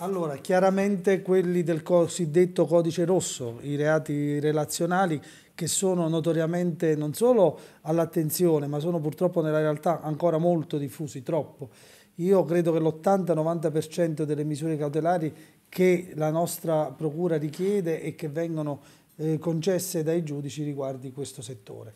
Allora, chiaramente quelli del cosiddetto codice rosso, i reati relazionali che sono notoriamente non solo all'attenzione, ma sono purtroppo nella realtà ancora molto diffusi, troppo. Io credo che l'80-90% delle misure cautelari che la nostra procura richiede e che vengono eh, concesse dai giudici riguardi questo settore.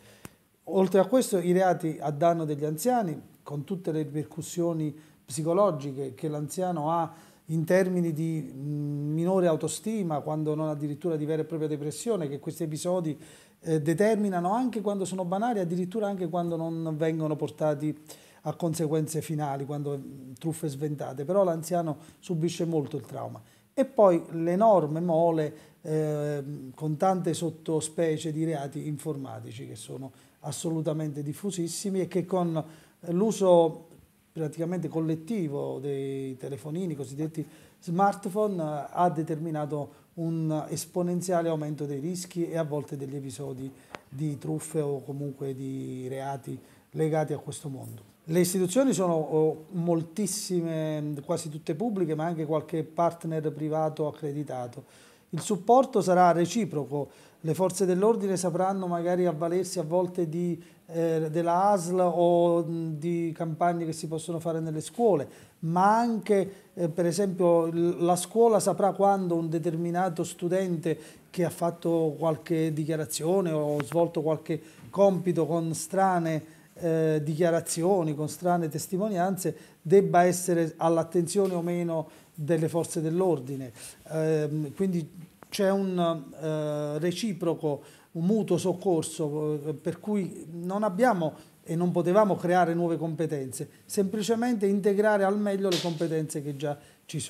Oltre a questo i reati a danno degli anziani, con tutte le ripercussioni psicologiche che l'anziano ha in termini di minore autostima, quando non addirittura di vera e propria depressione, che questi episodi eh, determinano anche quando sono banali, addirittura anche quando non vengono portati a conseguenze finali, quando truffe sventate. Però l'anziano subisce molto il trauma. E poi l'enorme mole eh, con tante sottospecie di reati informatici che sono assolutamente diffusissimi e che con l'uso praticamente collettivo dei telefonini cosiddetti smartphone ha determinato un esponenziale aumento dei rischi e a volte degli episodi di truffe o comunque di reati legati a questo mondo. Le istituzioni sono oh, moltissime, quasi tutte pubbliche, ma anche qualche partner privato accreditato il supporto sarà reciproco, le forze dell'ordine sapranno magari avvalersi a volte di, eh, della ASL o di campagne che si possono fare nelle scuole, ma anche eh, per esempio la scuola saprà quando un determinato studente che ha fatto qualche dichiarazione o svolto qualche compito con strane eh, dichiarazioni, con strane testimonianze, debba essere all'attenzione o meno delle forze dell'ordine. Eh, quindi c'è un eh, reciproco, un mutuo soccorso, eh, per cui non abbiamo e non potevamo creare nuove competenze, semplicemente integrare al meglio le competenze che già ci sono.